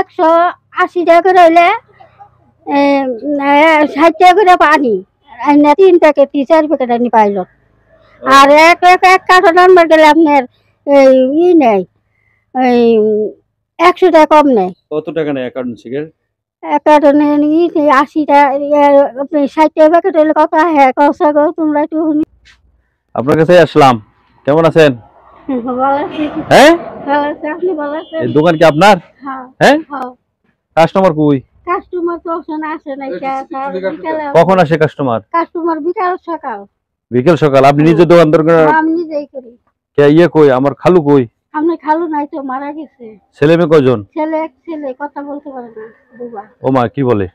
একশো আশি টাকা করে হইলে ষাট টাকা করে পানি তিন প্যাকেট তিন চার প্যাকেট আনি পাইল আর এক এক এক কাঠা গেলে আপনার এই ই নেই এই একশো টাকা কম নেই কত টাকা নেই অ্যাকাউন্ট সিগের ই ষাট টাকা প্যাকেট হইলে কত হ্যাঁ কষা তোমরা একটু আপনার কাছে আসলাম কেমন আছেন হ্যাঁ দোকান কি আপনার হ্যাঁ, হ্যাঁ? হ্যাঁ কাস্টমার কই কাস্টমার তো আসে কখন আসে কাস্টমার কাস্টমার বিকাল সকাল সকাল আপনি নিজে হ্যাঁ, আমি নিজেই করি কে ইয়ে কই আমার খালু কই আপনি খালু নাই তো মারা গেছে ছেলে মেয়ে কজন ছেলে এক ছেলে কথা বলতে পারে না বুবা ও মা কি বলে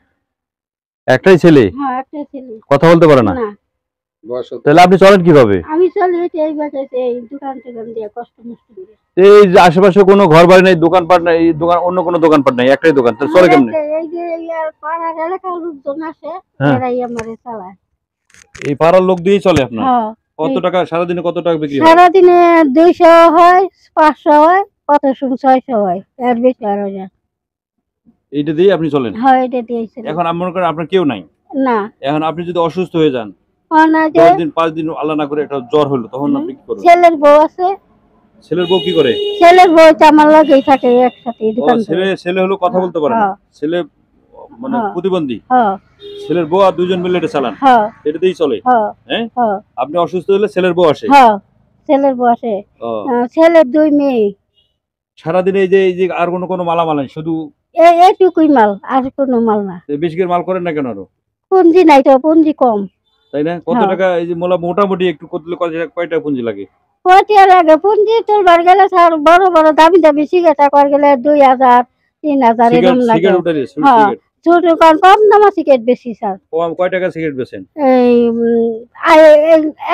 একটাই ছেলে হ্যাঁ একটাই ছেলে কথা বলতে পারে না তাহলে আপনি চলেন কিভাবে আমি এই বাসাতে এই দোকান দোকান দিয়ে কষ্ট এই যে আশেপাশে কোনো ঘর বাড়ি নাই দোকানপাট নাই দোকান অন্য কোনো দোকানপাট নাই একটাই দোকান তাহলে চলে কেমনে এই যে পাড়া এলাকার লোকজন আসে হ্যাঁ। এরাই আমারে চালায় এই পাড়ার লোক দিয়ে চলে আপনার হ্যাঁ, কত টাকা সারা দিনে কত টাকা বিক্রি হয় সারা দিনে 200 হয় 500 হয় কত 600 হয় এর বেশি আর হয় না এইটা দিয়ে আপনি চলেন হ্যাঁ এটা দিয়ে এখন আমার আপনার কেউ নাই না এখন আপনি যদি অসুস্থ হয়ে যান আপনি ছেলের বউ অসুস্থ হলে ছেলের বউ আসে হ্যাঁ, ছেলের বউ আসে ছেলের দুই মেয়ে সারাদিন এই যে এই যে আর কোনো কোনো মালামাল নেই শুধু এইটুকুই মাল আর কোনো মাল না বেশি মাল করেন না কেন আরো পুঞ্জি নাই তো পুঞ্জি কম তাই না কত হ্যাঁ। টাকা এই যে মোলা মোটামুটি একটু কত কয়টা পুঁজি লাগে কয়টা লাগে পুঁজি তোলবার গেলে স্যার বড় বড় দামি দামি সিগারেট কর গেলে দুই হাজার তিন হাজার এরকম লাগে হ্যাঁ। ছোট কারণ কম দামা সিগারেট বেশি স্যার কম কয় টাকা সিগারেট বেছেন এই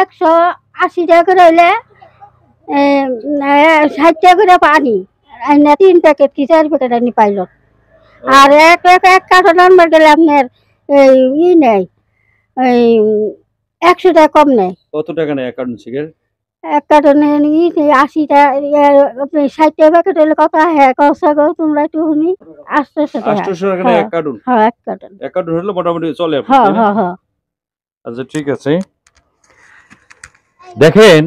একশো আশি টাকা করে হইলে ষাট টাকা করে পানি তিন প্যাকেট কি চার প্যাকেট আনি পাইল আর এক এক এক নাম্বার গেলে আপনার এই ই নেই এই একশো টাকা কম নেয় কত টাকা নেয় এক কার্টন সিগারেট এক কার্টনে প্যাকেট হলে কত হ্যাঁ কষা তোমরা একটু শুনি হ্যাঁ, এক কার্টন হ্যাঁ, এক কার্টন এক কার্টন হলে মোটামুটি চলে হ্যাঁ, আচ্ছা ঠিক আছে দেখেন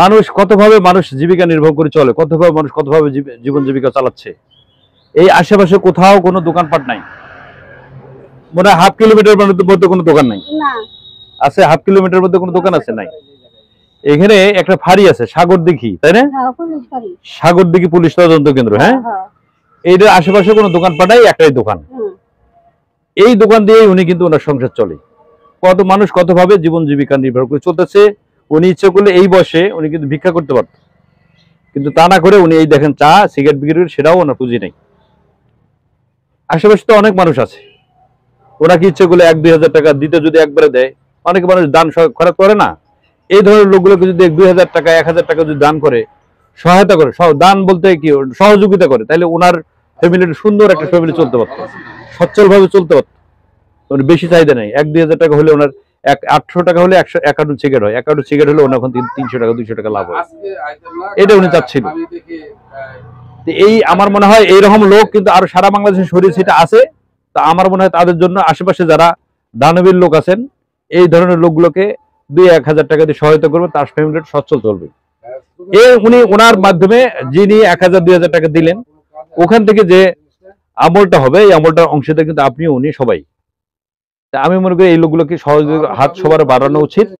মানুষ কতভাবে মানুষ জীবিকা নির্ভর করে চলে কতভাবে মানুষ কতভাবে জীবন জীবিকা চালাচ্ছে এই আশেপাশে কোথাও কোনো দোকানপাট নাই মনে হাফ কিলোমিটার মধ্যে কোনো দোকান নাই আছে হাফ কিলোমিটার মধ্যে কোনো দোকান আছে নাই এখানে একটা ফাড়ি আছে সাগর দিঘি তাই না হ্যাঁ, সাগর দিঘি পুলিশ তদন্ত কেন্দ্র হ্যাঁ, হ্যাঁ, হ্যাঁ। এইটার আশেপাশে কোনো দোকান পাঠাই একটাই দোকান এই দোকান দিয়ে উনি কিন্তু ওনার সংসার চলে কত মানুষ কতভাবে জীবন জীবিকা নির্ভর করে চলতেছে উনি ইচ্ছে করলে এই বসে উনি কিন্তু ভিক্ষা করতে পারত কিন্তু তা না করে উনি এই দেখেন চা সিগারেট বিক্রি সেটাও ওনার পুঁজি নেই আশেপাশে তো অনেক মানুষ আছে ওরা কি ইচ্ছে করলে এক দুই হাজার টাকা দিতে যদি একবারে দেয় অনেক মানুষ দান খরচ করে না এই ধরনের লোকগুলোকে যদি দুই হাজার টাকা এক হাজার টাকা যদি দান করে সহায়তা করে দান বলতে কি সহযোগিতা করে তাহলে ওনার ফ্যামিলির সুন্দর একটা ফ্যামিলি চলতে পারতো সচ্ছলভাবে চলতে পারত ওর বেশি চাহিদা নেই এক দুই হাজার টাকা হলে ওনার এক আটশো টাকা হলে একশো একান্ন সিগারেট হয় একান্ন সিগারেট হলে ওনার এখন তিনশো টাকা দুইশো টাকা লাভ হয় এটা উনি চাচ্ছিল এই আমার মনে হয় এইরকম লোক কিন্তু আরো সারা বাংলাদেশে শরীর সেটা আছে তা আমার মনে হয় তাদের জন্য আশেপাশে যারা দানবীর লোক আছেন এই ধরনের লোকগুলোকে দুই এক হাজার টাকা দিয়ে সহায়তা করবে তার ফ্যামিলি সচ্ছল চলবে এ উনি ওনার মাধ্যমে যিনি এক হাজার দুই হাজার টাকা দিলেন ওখান থেকে যে আমলটা হবে এই আমলটার অংশটা কিন্তু আপনি উনি সবাই আমি মনে করি এই লোকগুলোকে সহযোগিতা হাত সবার বাড়ানো উচিত